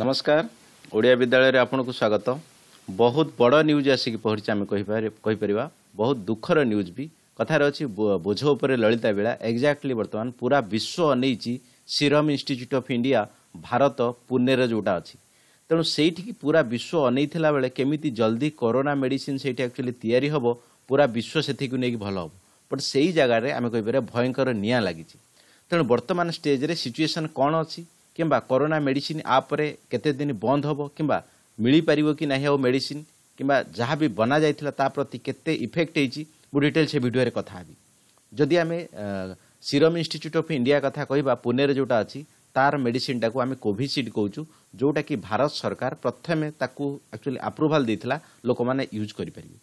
ନମସ୍କାର ଓଡ଼ିଆ ବିଦ୍ୟାଳୟରେ ଆପଣଙ୍କୁ ସ୍ୱାଗତ ବହୁତ ବଡ଼ ନ୍ୟୁଜ୍ ଆସିକି ପହଞ୍ଚିଛି ଆମେ କହିପାରିବା ବହୁତ ଦୁଃଖର ନ୍ୟୁଜ୍ ବି କଥାରେ ଅଛି ବୋଝ ଉପରେ ଲଳିତା ବେଳା ଏକ୍ଜାକ୍ଟଲି ବର୍ତ୍ତମାନ ପୁରା ବିଶ୍ୱ ଅନେଇଛି serum institute of India Bharat ପୁନେରେ ଯେଉଁଟା ଅଛି ତେଣୁ ସେଇଠିକି ପୁରା ବିଶ୍ୱ ଅନେଇଥିଲା ବେଳେ କେମିତି ଜଲ୍ଦି କରୋନା ମେଡ଼ିସିନ୍ ସେଇଠି ଆକ୍ଚୁଆଲି ତିଆରି ହେବ ପୁରା ବିଶ୍ୱ ସେଠିକୁ ନେଇକି ଭଲ ହେବ ବଟ୍ ସେଇ ଜାଗାରେ ଆମେ କହିପାରିବା ଭୟଙ୍କର ନିଆଁ ଲାଗିଛି ତେଣୁ ବର୍ତ୍ତମାନ ଷ୍ଟେଜ୍ରେ ସିଚୁଏସନ୍ କ'ଣ ଅଛି କିମ୍ବା କରୋନା ମେଡ଼ିସିନ ଆପ୍ରେ କେତେ ଦିନ ବନ୍ଦ ହେବ କିମ୍ବା ମିଳିପାରିବ କି ନାହିଁ ଆଉ ମେଡ଼ିସିନ କିମ୍ବା ଯାହା ବି ବନାଯାଇଥିଲା ତା ପ୍ରତି କେତେ ଇଫେକ୍ଟ ହେଇଛି ମୁଁ ଡିଟେଲ୍ ସେ ଭିଡ଼ିଓରେ କଥା ହେବି ଯଦି ଆମେ ସିରମ୍ ଇନଷ୍ଟିଚ୍ୟୁଟ୍ ଅଫ୍ ଇଣ୍ଡିଆ କଥା କହିବା ପୁନେରେ ଯେଉଁଟା ଅଛି ତାର ମେଡ଼ିସିନଟାକୁ ଆମେ କୋଭିସିଡ୍ କହୁଛୁ ଯେଉଁଟାକି ଭାରତ ସରକାର ପ୍ରଥମେ ତାକୁ ଆକ୍ଚୁଆଲି ଆପ୍ରୁଭାଲ୍ ଦେଇଥିଲା ଲୋକମାନେ ୟୁଜ୍ କରିପାରିବେ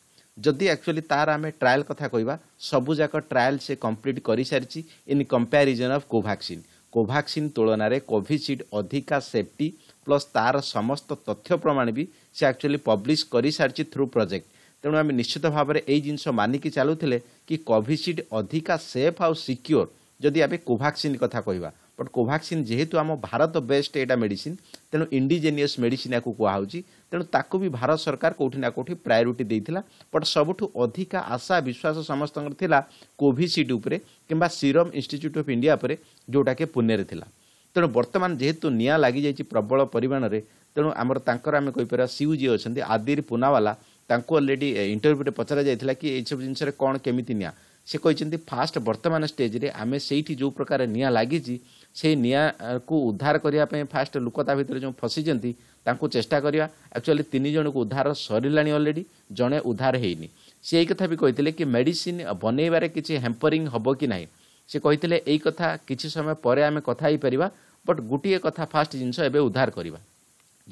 ଯଦି ଆକ୍ଚୁଆଲି ତାର ଆମେ ଟ୍ରାଏଲ୍ କଥା କହିବା ସବୁଯାକ ଟ୍ରାଏଲ୍ ସେ କମ୍ପ୍ଲିଟ୍ କରିସାରିଛି in comparison of Covaxin Covaxin ତୁଳନାରେ କୋଭିସିଡ୍ ଅଧିକା ସେଫ୍ଟି ପ୍ଲସ୍ ତା'ର ସମସ୍ତ ତଥ୍ୟ ପ୍ରମାଣ ବି ସେ ଆକ୍ଚୁଆଲି ପବ୍ଲିଶ କରିସାରିଛି ଥ୍ରୁ ପ୍ରୋଜେକ୍ଟ ତେଣୁ ଆମେ ନିଶ୍ଚିତ ଭାବରେ ଏଇ ଜିନିଷ ମାନିକି ଚାଲୁଥିଲେ କି କୋଭିସିଡ୍ ଅଧିକା ସେଫ୍ ଆଉ ସିକ୍ୟୁର ଯଦି ଆମେ କୋଭାକ୍ସିନ୍ କଥା କହିବା ବଟ୍ କୋଭାକ୍ସିନ୍ ଯେହେତୁ ଆମ ଭାରତ ବେଷ୍ଟ ଏଇଟା ମେଡ଼ିସିନ୍ ତେଣୁ ଇଣ୍ଡିଜେନିୟସ୍ ମେଡ଼ିସିନ୍ ୟାକୁ କୁହାହେଉଛି ତେଣୁ ତାକୁ ବି ଭାରତ ସରକାର କେଉଁଠି ନା କେଉଁଠି ପ୍ରାୟୋରିଟି ଦେଇଥିଲା ବଟ୍ ସବୁଠୁ ଅଧିକା ଆଶା ବିଶ୍ୱାସ ସମସ୍ତଙ୍କର ଥିଲା କୋଭିସିଡ୍ ଉପରେ କିମ୍ବା ସିରମ୍ ଇନଷ୍ଟିଚ୍ୟୁଟ୍ ଅଫ୍ ଇଣ୍ଡିଆ ଉପରେ ଯେଉଁଟାକି ପୁନେରେ ଥିଲା ତେଣୁ ବର୍ତ୍ତମାନ ଯେହେତୁ ନିଆଁ ଲାଗିଯାଇଛି ପ୍ରବଳ ପରିମାଣରେ ତେଣୁ ଆମର ତାଙ୍କର ଆମେ କହିପାରିବା ସିୟୁ ଯିଏ ଅଛନ୍ତି ଆଦିର ପୁନାୱାଲା ତାଙ୍କୁ ଅଲରେଡ଼ି ଇଣ୍ଟରଭ୍ୟୁରେ ପଚରାଯାଇଥିଲା କି ଏଇସବୁ ଜିନିଷରେ କ'ଣ କେମିତି ନିଆଁ ସେ କହିଛନ୍ତି ଫାଷ୍ଟ ବର୍ତ୍ତମାନ ଷ୍ଟେଜ୍ରେ ଆମେ ସେଇଠି ଯେଉଁ ପ୍ରକାର ନିଆଁ ଲାଗିଛି ସେଇ ନିଆଁକୁ ଉଦ୍ଧାର କରିବା ପାଇଁ ଫାଷ୍ଟ ଲୋକ ତା ଭିତରେ ଯେଉଁ ଫସିଛନ୍ତି ତାଙ୍କୁ ଚେଷ୍ଟା କରିବା ଆକ୍ଚୁଆଲି ତିନି ଜଣକୁ ଉଦ୍ଧାର ସରିଲାଣି ଅଲରେଡ଼ି ଜଣେ ଉଦ୍ଧାର ହେଇନି ସେ ଏଇ କଥା ବି କହିଥିଲେ କି ମେଡ଼ିସିନ ବନେଇବାରେ କିଛି ହେମ୍ପରିଂ ହେବ କି ନାହିଁ ସେ କହିଥିଲେ ଏଇ କଥା କିଛି ସମୟ ପରେ ଆମେ କଥା ହେଇପାରିବା ବଟ୍ ଗୋଟିଏ କଥା ଫାଷ୍ଟ ଜିନିଷ ଏବେ ଉଦ୍ଧାର କରିବା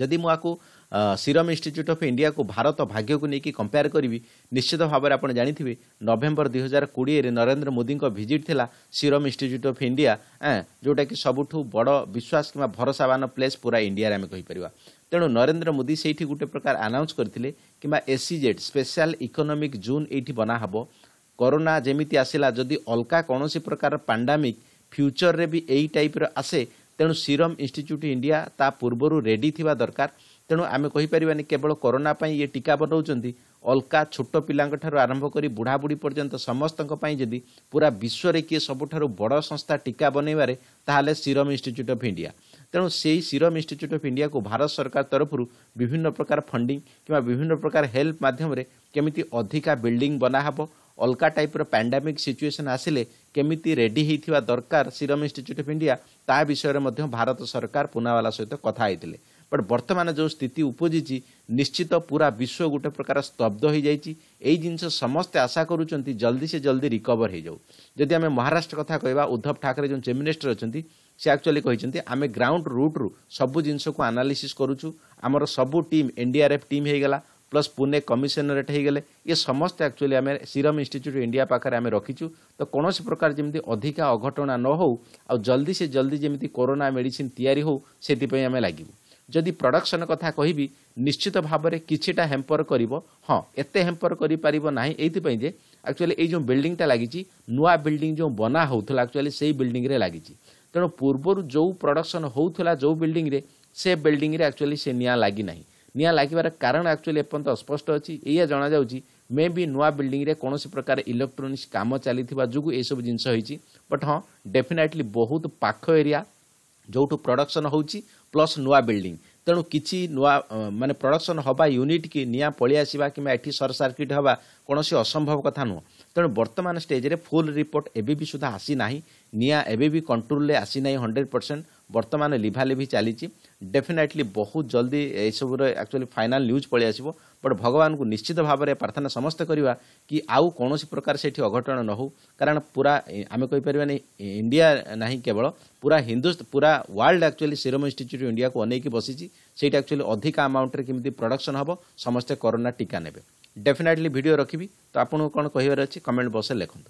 ଯଦି ମୁଁ ଆକୁ ସିରମ ଇନଷ୍ଟିଚ୍ୟୁଟ୍ ଅଫ୍ ଇଣ୍ଡିଆକୁ ଭାରତ ଭାଗ୍ୟକୁ ନେଇକି କମ୍ପେୟାର କରିବି ନିଶ୍ଚିତ ଭାବରେ ଆପଣ ଜାଣିଥିବେ ନଭେମ୍ବର ଦୁଇ ହଜାର କୋଡ଼ିଏରେ ନରେନ୍ଦ୍ର ମୋଦିଙ୍କ ଭିଜିଟ୍ ଥିଲା ସିରମ ଇନଷ୍ଟିଚ୍ୟୁଟ୍ ଅଫ୍ ଇଣ୍ଡିଆ ଯେଉଁଟାକି ସବୁଠୁ ବଡ଼ ବିଶ୍ୱାସ କିମ୍ବା ଭରସାବାନ ପ୍ଲେସ୍ ପୁରା ଇଣ୍ଡିଆରେ ଆମେ କହିପାରିବା ତେଣୁ ନରେନ୍ଦ୍ର ମୋଦି ସେଇଠି ଗୋଟେ ପ୍ରକାର ଆନାଉନ୍ସ କରିଥିଲେ କିମ୍ବା ଏସ୍ସିଜେଡ୍ ସ୍ପେଶାଲ ଇକୋନୋମିକ୍ ଜୋନ୍ ଏଇଠି ବନା ହେବ କରୋନା ଯେମିତି ଆସିଲା ଯଦି ଅଲଗା କୌଣସି ପ୍ରକାର ପାଣ୍ଡାମିକ୍ ଫ୍ୟୁଚରରେ ବି ଏଇ ଟାଇପ୍ର ଆସେ ତେଣୁ ସିରମ ଇନଷ୍ଟିଚ୍ୟୁଟ୍ ଇଣ୍ଡିଆ ତା ପୂର୍ବରୁ ରେଡି ଥିବା ଦରକାର ତେଣୁ ଆମେ କହିପାରିବାନି କେବଳ କରୋନା ପାଇଁ ଇଏ ଟୀକା ବନାଉଛନ୍ତି ଅଲକା ଛୋଟ ପିଲାଙ୍କଠାରୁ ଆରମ୍ଭ କରି ବୁଢ଼ାବୁଢ଼ୀ ପର୍ଯ୍ୟନ୍ତ ସମସ୍ତଙ୍କ ପାଇଁ ଯଦି ପୁରା ବିଶ୍ୱରେ କିଏ ସବୁଠାରୁ ବଡ଼ ସଂସ୍ଥା ଟୀକା ବନେଇବାରେ ତାହେଲେ ସିରମ୍ ଇନଷ୍ଟିଚ୍ୟୁଟ୍ ଅଫ୍ ଇଣ୍ଡିଆ ତେଣୁ ସେହି ସିରମ୍ ଇନଷ୍ଟିଚ୍ୟୁଟ୍ ଅଫ୍ ଇଣ୍ଡିଆକୁ ଭାରତ ସରକାର ତରଫରୁ ବିଭିନ୍ନ ପ୍ରକାର ଫଣ୍ଡିଂ କିମ୍ବା ବିଭିନ୍ନ ପ୍ରକାର ହେଲ୍ପ ମାଧ୍ୟମରେ କେମିତି ଅଧିକା ବିଲ୍ଡିଂ ବନାହେବ ଅଲକା ଟାଇପ୍ର ପାଣ୍ଡାମିକ୍ ସିଚୁଏସନ୍ ଆସିଲେ କେମିତି ରେଡି ହୋଇଥିବା ଦରକାର ସିରମ୍ ଇନଷ୍ଟିଚ୍ୟୁଟ୍ ଅଫ୍ ଇଣ୍ଡିଆ ତା ବିଷୟରେ ମଧ୍ୟ ଭାରତ ସରକାର ପୁନାୱାଲା ସହିତ କଥା ହୋଇଥିଲେ ବଟ୍ ବର୍ତ୍ତମାନ ଯେଉଁ ସ୍ଥିତି ଉପୁଜିଛି ନିଶ୍ଚିତ ପୁରା ବିଶ୍ୱ ଗୋଟେ ପ୍ରକାର ସ୍ତବ୍ଧ ହୋଇଯାଇଛି ଏଇ ଜିନିଷ ସମସ୍ତେ ଆଶା କରୁଛନ୍ତି ଜଲ୍ଦି ସେ ଜଲ୍ଦି ରିକଭର୍ ହୋଇଯାଉ ଯଦି ଆମେ ମହାରାଷ୍ଟ୍ର କଥା କହିବା ଉଦ୍ଧବ ଠାକରେ ଯେଉଁ ଚିଫ୍ ମିନିଷ୍ଟର ଅଛନ୍ତି ସେ ଆକ୍ଚୁଆଲି କହିଛନ୍ତି ଆମେ ଗ୍ରାଉଣ୍ଡ ରୁଟ୍ରୁ ସବୁ ଜିନିଷକୁ ଆନାଲିସିସ୍ କରୁଛୁ ଆମର ସବୁ ଟିମ୍ ଏନ୍ଡିଆର୍ଏଫ୍ ଟିମ୍ ହୋଇଗଲା ପ୍ଲସ୍ ପୁନେ କମିଶନରେଟ୍ ହୋଇଗଲେ ଇଏ ସମସ୍ତେ ଆକ୍ଚୁଆଲି ଆମେ ସିରମ୍ ଇନଷ୍ଟିଚ୍ୟୁଟ୍ ଇଣ୍ଡିଆ ପାଖରେ ଆମେ ରଖିଛୁ ତ କୌଣସି ପ୍ରକାର ଯେମିତି ଅଧିକା ଅଘଟଣା ନ ହେଉ ଆଉ ଜଲ୍ଦି ସେ ଜଲ୍ଦି ଯେମିତି କରୋନା ମେଡ଼ିସିନ୍ ତିଆରି ହେଉ ସେଥିପାଇଁ ଆମେ ଲାଗିବୁ ଯଦି ପ୍ରଡକ୍ସନ୍ କଥା କହିବି ନିଶ୍ଚିତ ଭାବରେ କିଛିଟା ହେମ୍ପର କରିବ ହଁ ଏତେ ହେମ୍ପର କରିପାରିବ ନାହିଁ ଏଇଥିପାଇଁ ଯେ ଆକ୍ଚୁଆଲି ଏଇ ଯେଉଁ ବିଲ୍ଡିଂଟା ଲାଗିଛି ନୂଆ ବିଲ୍ଡିଂ ଯେଉଁ ବନା ହେଉଥିଲା ଆକ୍ଚୁଆଲି ସେଇ ବିଲ୍ଡିଂରେ ଲାଗିଛି ତେଣୁ ପୂର୍ବରୁ ଯେଉଁ ପ୍ରଡକ୍ସନ୍ ହେଉଥିଲା ଯେଉଁ ବିଲ୍ଡିଂରେ ସେ ବିଲ୍ଡିଂରେ ଆକ୍ଚୁଆଲି ସେ ନିଆଁ ଲାଗି ନାହିଁ ନିଆଁ ଲାଗିବାର କାରଣ ଆକ୍ଚୁଆଲି ଏପର୍ଯ୍ୟନ୍ତ ଅସ୍ପଷ୍ଟ ଅଛି ଏଇଆ ଜଣାଯାଉଛି ମେ ବି ନୂଆ ବିଲ୍ଡିଂରେ କୌଣସି ପ୍ରକାର ଇଲେକ୍ଟ୍ରୋନିକ୍ସ କାମ ଚାଲିଥିବା ଯୋଗୁଁ ଏସବୁ ଜିନିଷ ହୋଇଛି ବଟ୍ ହଁ ଡେଫିନେଟ୍ଲି ବହୁତ ପାଖ ଏରିଆ ଯେଉଁଠୁ ପ୍ରଡକ୍ସନ୍ ହେଉଛି ପ୍ଲସ୍ ନୂଆ ବିଲ୍ଡିଂ ତେଣୁ କିଛି ନୂଆ ମାନେ ପ୍ରଡକ୍ସନ୍ ହେବା ୟୁନିଟ୍ କି ନିଆଁ ପଳେଇ ଆସିବା କିମ୍ବା ଏଠି ସର୍ଟ ସର୍କିଟ୍ ହେବା କୌଣସି ଅସମ୍ଭବ କଥା ନୁହଁ ତେଣୁ ବର୍ତ୍ତମାନ ଷ୍ଟେଜ୍ରେ ଫୁଲ୍ ରିପୋର୍ଟ ଏବେ ବି ସୁଦ୍ଧା ଆସିନାହିଁ ନିଆଁ ଏବେ ବି କଣ୍ଟ୍ରୋଲରେ ଆସିନାହିଁ ହଣ୍ଡ୍ରେଡ଼୍ ପରସେଣ୍ଟ ବର୍ତ୍ତମାନ ଲିଭାଲିଭି ଚାଲିଛି ଡେଫିନେଟଲି ବହୁତ ଜଲ୍ଦି ଏସବୁର ଆକ୍ଚୁଆଲି ଫାଇନାଲ୍ ନ୍ୟୁଜ୍ ପଳେଇ ଆସିବ ବଟ୍ ଭଗବାନଙ୍କୁ ନିଶ୍ଚିତ ଭାବରେ ପ୍ରାର୍ଥନା ସମସ୍ତେ କରିବା କି ଆଉ କୌଣସି ପ୍ରକାର ସେଠି ଅଘଟଣ ନ ହେଉ କାରଣ ପୁରା ଆମେ କହିପାରିବାନି ଇଣ୍ଡିଆ ନାହିଁ କେବଳ ପୁରା ହିନ୍ଦୁ ପୁରା ୱାର୍ଲଡ ଆକ୍ଚୁଆଲି ସିରମ ଇନଷ୍ଟିଚ୍ୟୁଟ୍ ଇଣ୍ଡିଆକୁ ଅନେଇକି ବସିଛି ସେଇଠି ଆକ୍ଚୁଆଲି ଅଧିକା ଆମାଉଣ୍ଟରେ କେମିତି ପ୍ରଡକ୍ସନ୍ ହେବ ସମସ୍ତେ କରୋନା ଟୀକା ନେବେ ଡେଫିନେଟଲି ଭିଡ଼ିଓ ରଖିବି ତ ଆପଣଙ୍କୁ କ'ଣ କହିବାର ଅଛି କମେଣ୍ଟ ବକ୍ସରେ ଲେଖନ୍ତୁ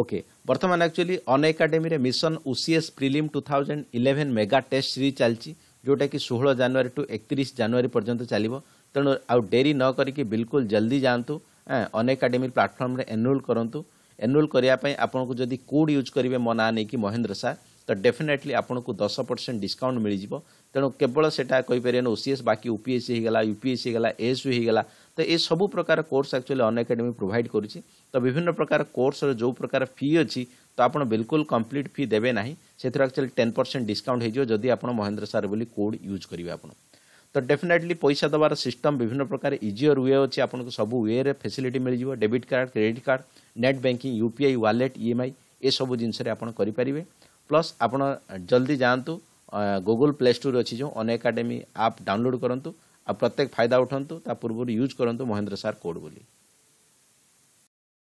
ওকে বর্তমান actually Unacademy mission OCS prelim two thousand eleven mega test series চালছি ଯେଉଁଟାକି ଷୋହଳ ଜାନୁଆରୀ ଟୁ ଏକତିରିଶ ଜାନୁଆରୀ ପର୍ଯ୍ୟନ୍ତ ଚାଲିବ ତେଣୁ ଆଉ ଡେରି ନ କରିକି ବିଲକୁଲ ଜଲ୍ଦି ଯାଆନ୍ତୁ ଅନ ଏକାଡେମୀ ପ୍ଲାଟଫର୍ମରେ ଏନରୋଲ୍ କରନ୍ତୁ ଏନରୋଲ୍ କରିବା ପାଇଁ ଆପଣଙ୍କୁ ଯଦି କୋଡ଼୍ ୟୁଜ୍ କରିବେ ମୋ ନାଁ ନେଇକି ମହେନ୍ଦ୍ର ସାର୍ ତ ଡେଫିନେଟଲି ଆପଣଙ୍କୁ ଦଶ ପରସେଣ୍ଟ ଡିସ୍କାଉଣ୍ଟ ମିଳିଯିବ ତେଣୁ କେବଳ ସେଟା କହିପାରିବେନି ଓ ସି ଏସ୍ ବାକି ୟୁ ପି ଏସ୍ ସି ହେଇଗଲା ୟୁ ପି ଏସ୍ ସି ହେଇଗଲା ଏଏସ୍ୟୁ ହେଇଗଲା তো ଏ ସବୁ ପ୍ରକାର course actually Unacademy provide କରୁଛି ତ ବିଭିନ୍ନ ପ୍ରକାର କୋର୍ସର ଯେଉଁ ପ୍ରକାର ଫି ଅଛି ତ ଆପଣ ବିଲକୁଲ କମ୍ପ୍ଲିଟ୍ ଫି ଦେବେ ନାହିଁ ସେଥିରୁ ଆକ୍ଚୁଆଲି ଟେନ୍ ପରସେଣ୍ଟ ଡିସ୍କାଉଣ୍ଟ ହେଇଯିବ ଯଦି ଆପଣ ମହେନ୍ଦ୍ର ସାର୍ ବୋଲି କୋଡ଼୍ ୟୁଜ୍ କରିବେ ଆପଣ ତ ଡେଫିନେଟଲି ପଇସା ଦେବାର ସିଷ୍ଟମ୍ ବିଭିନ୍ନ ପ୍ରକାର ଇଜିଓର ୱେ ଅଛି ଆପଣଙ୍କୁ ସବୁ ୱେରେ ଫେସିଲିଟି ମିଳିଯିବ debit card credit card net banking U P I wallet E M I ଏସବୁ ଜିନିଷରେ ଆପଣ କରିପାରିବେ ପ୍ଲସ୍ ଆପଣ ଜଲ୍ଦି ଯାଆନ୍ତୁ ଗୁଗୁଲ୍ ପ୍ଲେ ଷ୍ଟୋର୍ ଅଛି ଯେଉଁ ଅନ୍ ଏକାଡେମୀ ଆପ୍ ଡାଉନଲୋଡ଼୍ କରନ୍ତୁ ଆଉ ପ୍ରତ୍ୟେକ ଫାଇଦା ଉଠନ୍ତୁ ତା ପୂର୍ବରୁ ୟୁଜ୍ କରନ୍ତୁ ମହେନ୍ଦ୍ର ସାର୍ କୋଡ଼୍ ବୋଲି